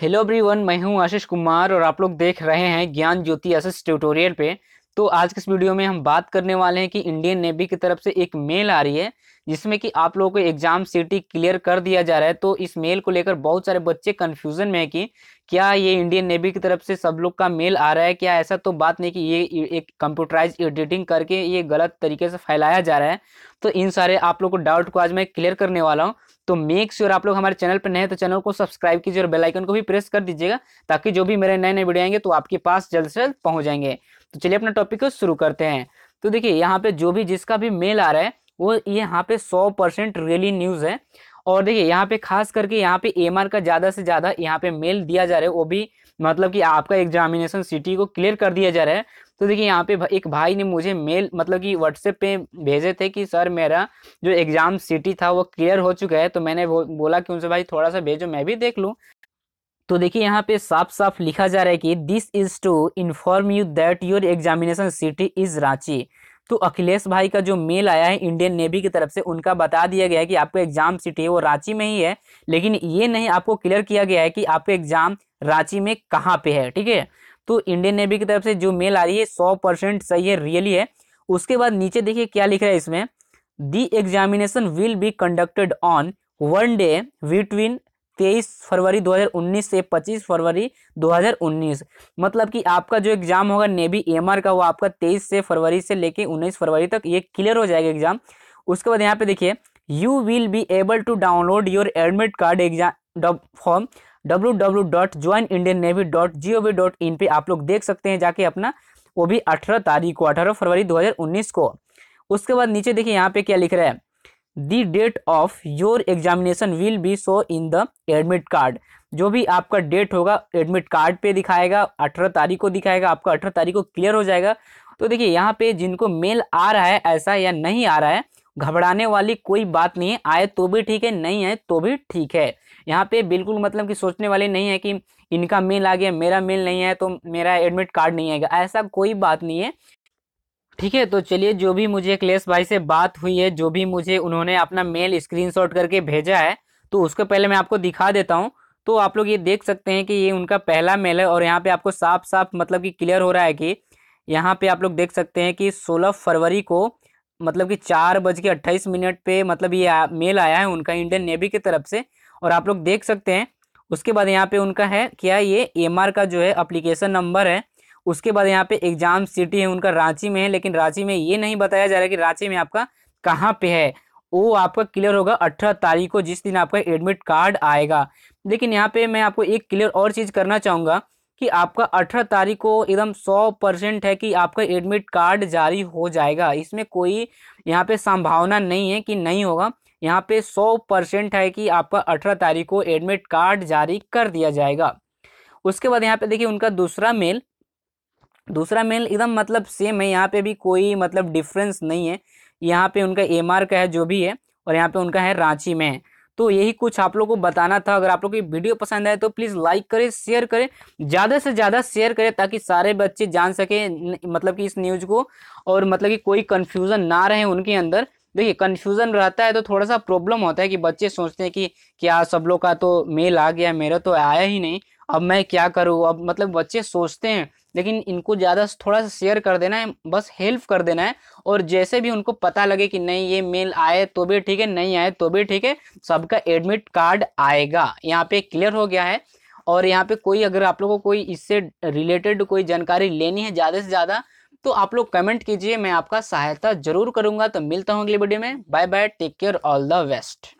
hello everyone मैं हूं आशीष कुमार और आप लोग देख रहे हैं ज्ञान ज्योति आशीष ट्यूटोरियल पे तो आज के इस वीडियो में हम बात करने वाले हैं कि इंडियन नेवी की तरफ से एक मेल आ रही है जिसमें कि आप लोगों को एग्जाम सीटी क्लियर कर दिया जा रहा है तो इस मेल को लेकर बहुत सारे बच्चे कन्फ्यूजन में है कि क्या ये इंडियन नेवी की तरफ से सब लोग का मेल आ रहा है क्या ऐसा तो बात नहीं कि ये एक कंप्यूटराइज एडिटिंग करके ये गलत तरीके से फैलाया जा रहा है तो इन सारे आप लोग को डाउट को आज मैं क्लियर करने वाला हूँ तो मेक श्योर आप लोग हमारे चैनल पर नए हैं तो चैनल को सब्सक्राइब कीजिए और बेलाइकन को भी प्रेस कर दीजिएगा ताकि जो भी मेरे नए नए वीडियो आएंगे तो आपके पास जल्द से जल्द पहुंच जाएंगे तो चलिए अपना टॉपिक को शुरू करते हैं तो देखिए यहाँ पे जो भी जिसका भी मेल आ रहा है वो यहाँ पे सौ परसेंट रियली न्यूज़ है और देखिए यहाँ पे खास करके यहाँ पे एम का ज़्यादा से ज़्यादा यहाँ पे मेल दिया जा रहा है वो भी मतलब कि आपका एग्जामिनेशन सिटी को क्लियर कर दिया जा रहा है तो देखिए यहाँ पे एक भाई ने मुझे मेल मतलब कि व्हाट्सएप पे भेजे थे कि सर मेरा जो एग्ज़ाम सिटी था वो क्लियर हो चुका है तो मैंने बोला कि उनसे भाई थोड़ा सा भेजो मैं भी देख लूँ तो देखिए यहाँ पे साफ साफ लिखा जा रहा है कि this is to inform you that your examination city is Ranchi तो अखिलेश भाई का जो मेल आया है इंडियन नेवी की तरफ से उनका बता दिया गया है कि आपका एग्जाम सिटी है वो रांची में ही है लेकिन ये नहीं आपको क्लियर किया गया है कि आपका एग्जाम रांची में कहाँ पे है ठीक है तो इंडियन नेवी की तरफ से जो मेल आ रही है सौ परसेंट सही है रियली है उसके बाद नीचे देखिए क्या लिख रहा है इसमें the examination will be conducted on one day between तेईस फरवरी 2019 से 25 फरवरी 2019 मतलब कि आपका जो एग्ज़ाम होगा नेवी एम का वो आपका 23 से फरवरी से लेके 19 फरवरी तक ये क्लियर हो जाएगा एग्ज़ाम उसके बाद यहाँ पे देखिए you will be able to download your admit card exam from W W dot join Indian navy dot G O V dot in पर आप लोग देख सकते हैं जाके अपना वो भी अठारह तारीख को अठारह फरवरी 2019 को उसके बाद नीचे देखिए यहाँ पे क्या लिख रहा है the date of your examination will be show in the admit card जो भी आपका डेट होगा एडमिट कार्ड पे दिखाएगा अठारह तारीख को दिखाएगा आपका अठारह तारीख को क्लियर हो जाएगा तो देखिए यहाँ पे जिनको मेल आ रहा है ऐसा या नहीं आ रहा है घबराने वाली कोई बात नहीं है आए तो भी ठीक है नहीं आए तो भी ठीक है यहाँ पे बिल्कुल मतलब कि सोचने वाले नहीं है कि इनका मेल आ गया मेरा मेल नहीं है तो मेरा एडमिट कार्ड नहीं आएगा ऐसा कोई बात नहीं है ठीक है तो चलिए जो भी मुझे क्लेश भाई से बात हुई है जो भी मुझे उन्होंने अपना मेल स्क्रीनशॉट करके भेजा है तो उसको पहले मैं आपको दिखा देता हूँ तो आप लोग ये देख सकते हैं कि ये उनका पहला मेल है और यहाँ पे आपको साफ साफ मतलब कि क्लियर हो रहा है कि यहाँ पे आप लोग देख सकते हैं कि 16 फरवरी को मतलब कि चार बज के अट्ठाईस मिनट पे मतलब ये मेल आया है उनका इंडियन नेवी की तरफ से और आप लोग देख सकते हैं उसके बाद यहाँ पे उनका है क्या ये एम का जो है अप्लीकेशन नंबर है उसके बाद यहाँ पे एग्जाम सिटी है उनका रांची में है लेकिन रांची में ये नहीं बताया जा रहा है कि रांची में आपका कहाँ पे है वो आपका क्लियर होगा अठारह तारीख को जिस दिन आपका एडमिट कार्ड आएगा लेकिन यहाँ पे मैं आपको एक क्लियर और चीज़ करना चाहूंगा कि आपका अठारह तारीख को एकदम सौ परसेंट है कि आपका एडमिट कार्ड जारी हो जाएगा इसमें कोई यहाँ पे संभावना नहीं है कि नहीं होगा यहाँ पे सौ परसेंट है कि आपका अठारह तारीख को एडमिट कार्ड जारी कर दिया जाएगा उसके बाद यहाँ पे देखिए उनका दूसरा मेल दूसरा मेल एकदम मतलब सेम है यहाँ पे भी कोई मतलब डिफरेंस नहीं है यहाँ पे उनका एम का है जो भी है और यहाँ पे उनका है रांची में है तो यही कुछ आप लोग को बताना था अगर आप लोग की वीडियो पसंद आए तो प्लीज़ लाइक करें शेयर करें ज़्यादा से ज़्यादा शेयर करें ताकि सारे बच्चे जान सकें मतलब कि इस न्यूज़ को और मतलब कि कोई कन्फ्यूज़न ना रहे उनके अंदर देखिए कन्फ्यूज़न रहता है तो थोड़ा सा प्रॉब्लम होता है कि बच्चे सोचते हैं कि क्या सब लोग का तो मेल आ गया मेरा तो आया ही नहीं अब मैं क्या करूँ अब मतलब बच्चे सोचते हैं लेकिन इनको ज़्यादा थोड़ा सा शेयर कर देना है बस हेल्प कर देना है और जैसे भी उनको पता लगे कि नहीं ये मेल आए तो भी ठीक है नहीं आए तो भी ठीक है सबका एडमिट कार्ड आएगा यहाँ पे क्लियर हो गया है और यहाँ पे कोई अगर आप लोगों को कोई इससे रिलेटेड कोई जानकारी लेनी है ज़्यादा से ज़्यादा तो आप लोग कमेंट कीजिए मैं आपका सहायता जरूर करूंगा तो मिलता हूँ अगली वीडियो में bye bye take care all the best